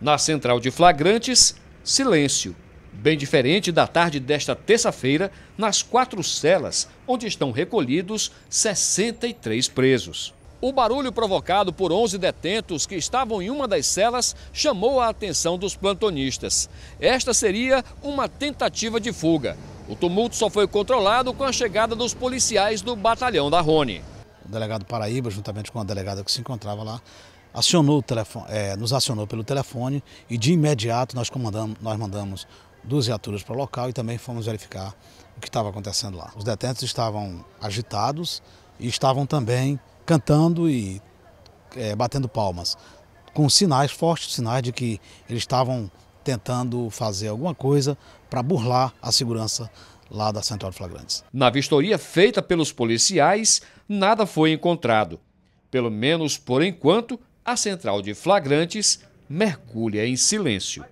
Na central de flagrantes, silêncio. Bem diferente da tarde desta terça-feira, nas quatro celas, onde estão recolhidos 63 presos. O barulho provocado por 11 detentos que estavam em uma das celas chamou a atenção dos plantonistas. Esta seria uma tentativa de fuga. O tumulto só foi controlado com a chegada dos policiais do batalhão da Rony. O delegado Paraíba, juntamente com a delegada que se encontrava lá, acionou telefone, é, nos acionou pelo telefone e de imediato nós, comandamos, nós mandamos duas viaturas para o local e também fomos verificar o que estava acontecendo lá. Os detentos estavam agitados e estavam também cantando e é, batendo palmas, com sinais, fortes sinais de que eles estavam tentando fazer alguma coisa para burlar a segurança lá da Central de Flagrantes. Na vistoria feita pelos policiais, nada foi encontrado. Pelo menos por enquanto, a central de flagrantes mergulha em silêncio.